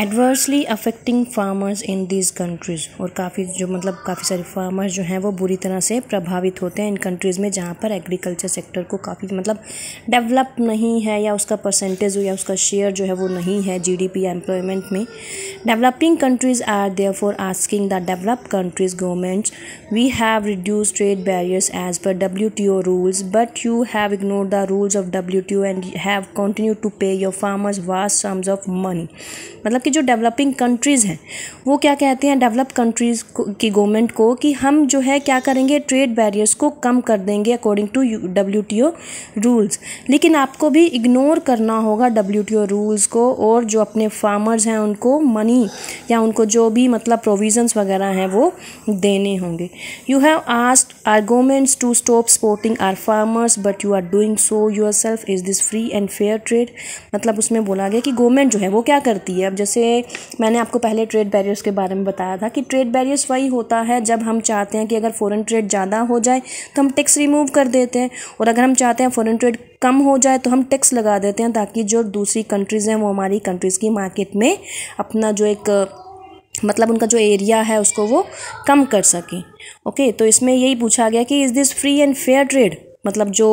Adversely affecting farmers in these countries और काफ़ी जो मतलब काफ़ी सारे फार्मर्स जो हैं वो बुरी तरह से प्रभावित होते हैं इन कंट्रीज़ में जहाँ पर एग्रीकल्चर सेक्टर को काफ़ी मतलब डेवलप नहीं है या उसका परसेंटेज या उसका शेयर जो है वो नहीं है डी या एम्प्लॉयमेंट में developing countries are therefore asking the develop countries governments we have reduce trade barriers as per W T O rules but you have ignore the rules of W T O and have continue to pay your farmers vast sums of money मतलब कि जो developing countries हैं वो क्या कहते हैं develop countries की government को कि हम जो है क्या करेंगे ट्रेड बैरियर्स को कम कर देंगे according to W T O rules लेकिन आपको भी इग्नोर करना होगा डब्ल्यू टी ओ रूल्स को और जो अपने फार्मर्स हैं उनको मनी या उनको जो भी मतलब प्रोविजंस वगैरह हैं वो देने होंगे you have asked our governments to stop supporting our farmers but you are doing so yourself is this free and fair trade मतलब उसमें बोला गया कि गवर्नमेंट जो है वो क्या करती है अब जैसे जैसे मैंने आपको पहले ट्रेड बैरियर्स के बारे में बताया था कि ट्रेड बैरियर्स वही होता है जब हम चाहते हैं कि अगर फ़ॉरन ट्रेड ज़्यादा हो जाए तो हम टैक्स रिमूव कर देते हैं और अगर हम चाहते हैं फ़ॉरन ट्रेड कम हो जाए तो हम टैक्स लगा देते हैं ताकि जो दूसरी कंट्रीज़ हैं वो हमारी कंट्रीज़ की मार्केट में अपना जो एक मतलब उनका जो एरिया है उसको वो कम कर सकें ओके तो इसमें यही पूछा गया कि is this free and fair trade मतलब जो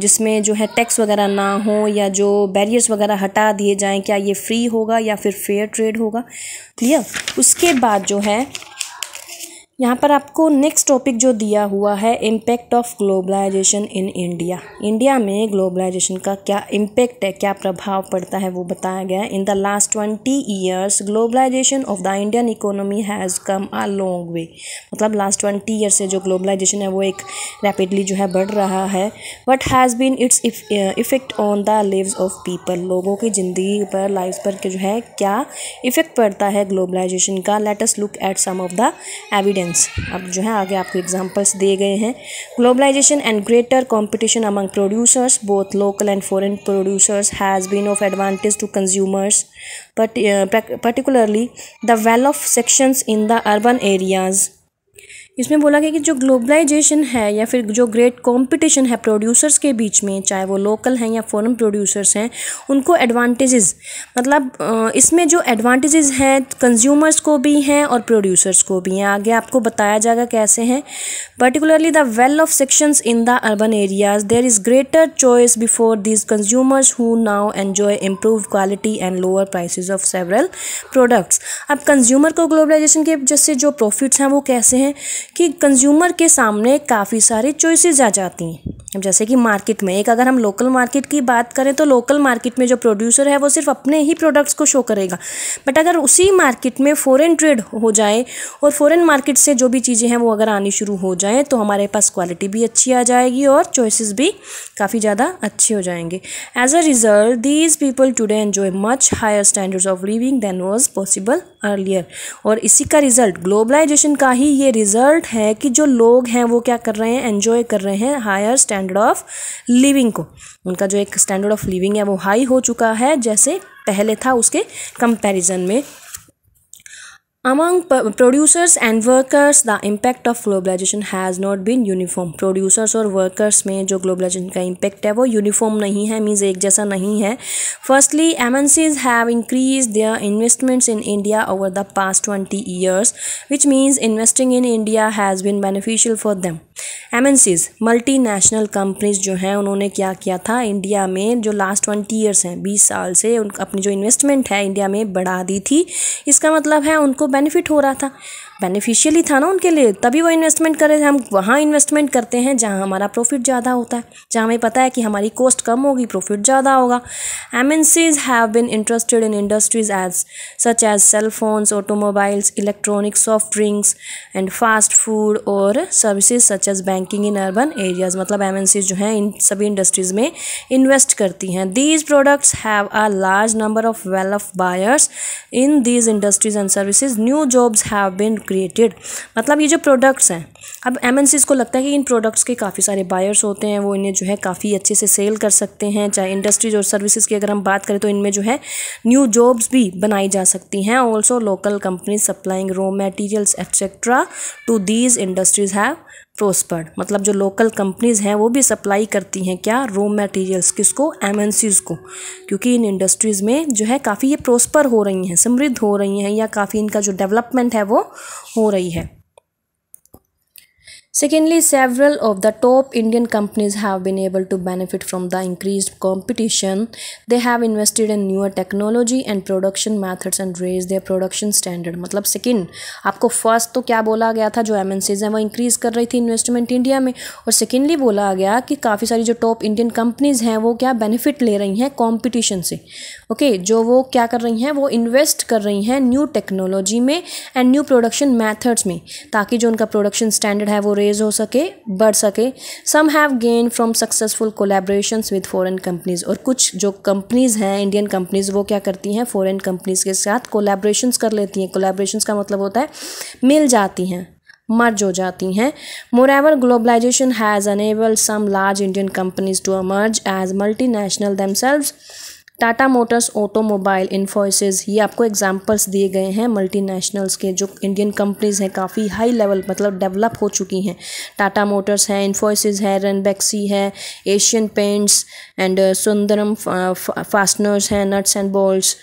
जिसमें जो है टैक्स वगैरह ना हो या जो बैरियर्स वगैरह हटा दिए जाएं क्या ये फ्री होगा या फिर फेयर ट्रेड होगा क्लियर उसके बाद जो है यहाँ पर आपको नेक्स्ट टॉपिक जो दिया हुआ है impact of globalisation in India India में ग्लोबलाइजेशन का क्या इम्पैक्ट है क्या प्रभाव पड़ता है वो बताया गया है in the last twenty years globalisation of the Indian economy has come a long way मतलब लास्ट ट्वेंटी ईयर से जो ग्लोबलाइजेशन है वो एक रैपिडली जो है बढ़ रहा है what has been its effect on the lives of people लोगों की ज़िंदगी पर लाइफ पर जो है क्या इफ़ेक्ट पड़ता है ग्लोबलाइजेशन का let's look at some of the evidence questions अब जो है आगे आपको एग्जांपल्स दिए गए हैं globalisation and greater competition among producers both local and foreign producers has been of advantage to consumers particularly the well off sections in the urban areas इसमें बोला गया कि जो ग्लोबलाइजेशन है या फिर जो ग्रेट कंपटीशन है प्रोड्यूसर्स के बीच में चाहे वो लोकल हैं या फॉरेन प्रोड्यूसर्स हैं उनको एडवांटेजेस मतलब इसमें जो एडवांटेजेस हैं कंज्यूमर्स को भी हैं और प्रोड्यूसर्स को भी हैं आगे आपको बताया जाएगा कैसे हैं particularly the well off sections in the urban areas there is greater choice before these consumers who now enjoy improve quality and lower price of several products अब कंज्यूमर को ग्लोबलाइजेशन के जैसे जो प्रॉफिट्स हैं वो कैसे हैं कि कंज्यूमर के सामने काफ़ी सारी चॉइसेस आ जाती हैं अब जैसे कि मार्केट में एक अगर हम लोकल मार्केट की बात करें तो लोकल मार्केट में जो प्रोड्यूसर है वो सिर्फ अपने ही प्रोडक्ट्स को शो करेगा बट अगर उसी मार्केट में फ़ॉरेन ट्रेड हो जाए और फ़ॉरेन मार्केट से जो भी चीज़ें हैं वो अगर आनी शुरू हो जाएँ तो हमारे पास क्वालिटी भी अच्छी आ जाएगी और चॉइसिस भी काफ़ी ज़्यादा अच्छे हो जाएंगे as a result these people today enjoy much higher standards of living than was possible earlier और इसी का रिज़ल्ट ग्लोबलाइजेशन का ही ये रिज़ल्ट है कि जो लोग हैं वो क्या कर रहे हैं एन्जॉय कर रहे हैं higher stand standard of living को उनका जो एक स्टैंडर्ड ऑफ लिविंग है वो हाई हो चुका है जैसे पहले था उसके कंपैरिजन में among producers and workers the impact of globalisation has not been uniform producers और वर्कर्स में जो ग्लोबलाइजेशन का इम्पैक्ट है वो यूनिफॉर्म नहीं है मीन्स एक जैसा नहीं है firstly M N Cs have increase their investments in India over the past twenty years which means investing in India has been beneficial for them multi multinational companies जो हैं उन्होंने क्या किया था इंडिया में जो लास्ट ट्वेंटी ईयर्स हैं बीस साल से उन अपनी जो इन्वेस्टमेंट है इंडिया में बढ़ा दी थी इसका मतलब है उनको बेनिफिट हो रहा था बेनिफिशियल ही था ना उनके लिए तभी वो इन्वेस्टमेंट कर रहे थे हम वहाँ इन्वेस्टमेंट करते हैं जहाँ हमारा प्रॉफिट ज़्यादा होता है जहाँ हमें पता है कि हमारी कॉस्ट कम होगी प्रॉफिट ज़्यादा होगा M N Cs have been interested in industries as such as cell phones automobiles electronic soft drinks and fast food और services such such as banking in urban areas मतलब एम जो हैं इन सभी industries में invest करती हैं these products have a large number of well off buyers in these industries and services new jobs have been created मतलब ये जो प्रोडक्ट्स हैं अब एम को लगता है कि इन प्रोडक्ट्स के काफ़ी सारे बायर्स होते हैं वो इन्हें जो है काफ़ी अच्छे से सेल कर सकते हैं चाहे इंडस्ट्रीज और सर्विसेज की अगर हम बात करें तो इनमें जो है न्यू जॉब्स भी बनाई जा सकती हैं also local companies supplying raw materials etcetera to these industries have prospered मतलब जो लोकल कंपनीज़ हैं वो भी सप्लाई करती हैं क्या रॉ मटेरियल्स किसको एम को क्योंकि इन इंडस्ट्रीज़ में जो है काफ़ी ये प्रोस्पर हो रही हैं समृद्ध हो रही हैं या काफ़ी इनका जो डेवलपमेंट है वो हो रही है Secondly, several of the top Indian companies have been able to benefit from the increased competition. They have invested in newer technology and production methods and raised their production standard. मतलब second आपको first तो क्या बोला गया था जो M हैं वो इंक्रीज कर रही थी इन्वेस्टमेंट इंडिया में और सेकेंडली बोला गया कि काफ़ी सारी जो टॉप इंडियन कंपनीज़ हैं वो क्या बेनिफिट ले रही हैं कॉम्पिटिशन से ओके okay, जो वो क्या कर रही हैं वो इन्वेस्ट कर रही हैं न्यू टेक्नोलॉजी में एंड न्यू प्रोडक्शन मेथड्स में ताकि जो उनका प्रोडक्शन स्टैंडर्ड है वो रेज हो सके बढ़ सके some have gain from successful collaboration with foreign companies और कुछ जो कंपनीज़ हैं इंडियन कंपनीज़ वो क्या करती हैं फॉरेन कंपनीज़ के साथ कोलेब्रेशंस कर लेती हैं कोलेब्रेशंस का मतलब होता है मिल जाती हैं मर्ज हो जाती हैं ever globalisation has enable some large Indian companies to emerge as multi national them Tata Motors automobile Infosys ये आपको एग्जांपल्स दिए गए हैं मल्टीनेशनल्स के जो इंडियन कंपनीज हैं काफ़ी हाई लेवल मतलब डेवलप हो चुकी हैं टाटा मोटर्स हैं इन्फोसिस है रनबैक्सी है Asian Paints and Sundaram Fasteners हैं nuts and bolts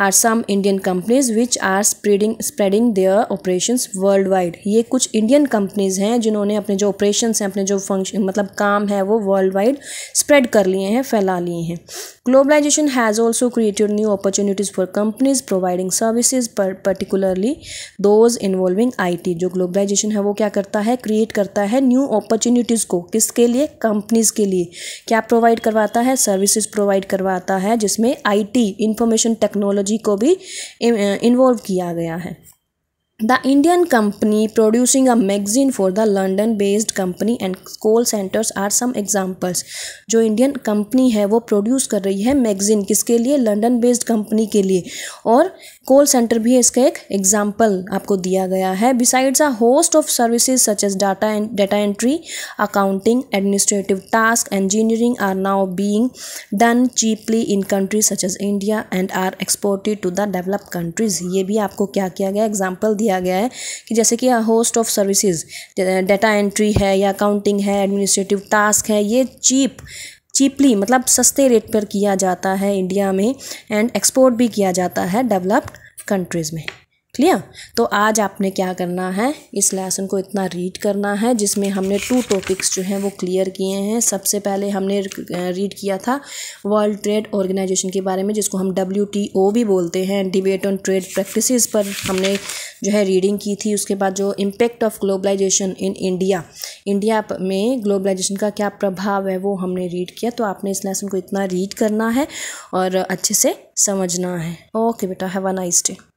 are some Indian companies which are spreading spreading their operation worldwide ये कुछ इंडियन कंपनीज हैं जिन्होंने अपने जो ऑपरेशन हैं अपने जो फंक्शन मतलब काम है वो वर्ल्ड वाइड स्प्रेड कर लिए हैं फैला लिए हैं Globalization has also created new opportunities for companies providing services particularly those involving IT jo globalization hai wo kya karta hai create karta hai new opportunities ko kiske liye companies ke liye kya provide karwata hai services provide karwata hai jisme IT information technology ko bhi involve kiya gaya hai the indian company producing a magazine for the london based company and call centers are some examples जो indian company है वो produce कर रही है magazine किसके लिए london based company के लिए और कॉल सेंटर भी इसका एक एग्जाम्पल आपको दिया गया है besides a host of services such as data and data entry accounting administrative task engineering are now being done cheaply in countries such as India and are exported to the develop countries ये भी आपको क्या किया गया example दिया गया है कि जैसे कि host of services data entry है या अकाउंटिंग है एडमिनिस्ट्रेटिव टास्क है ये चीप चीपली मतलब सस्ते रेट पर किया जाता है इंडिया में एंड एक्सपोर्ट भी किया जाता है डेवलप्ड कंट्रीज़ में क्लियर तो आज आपने क्या करना है इस लेसन को इतना रीड करना है जिसमें हमने टू टॉपिक्स जो हैं वो क्लियर किए हैं सबसे पहले हमने रीड किया था वर्ल्ड ट्रेड ऑर्गेनाइजेशन के बारे में जिसको हम डब्ल्यू टी ओ भी बोलते हैं डिबेट ऑन ट्रेड प्रैक्टिसेस पर हमने जो है रीडिंग की थी उसके बाद जो impact of globalisation in India India में ग्लोबलाइजेशन का क्या प्रभाव है वो हमने रीड किया तो आपने इस लेसन को इतना रीड करना है और अच्छे से समझना है ओके बेटा हैव अ नाइस डे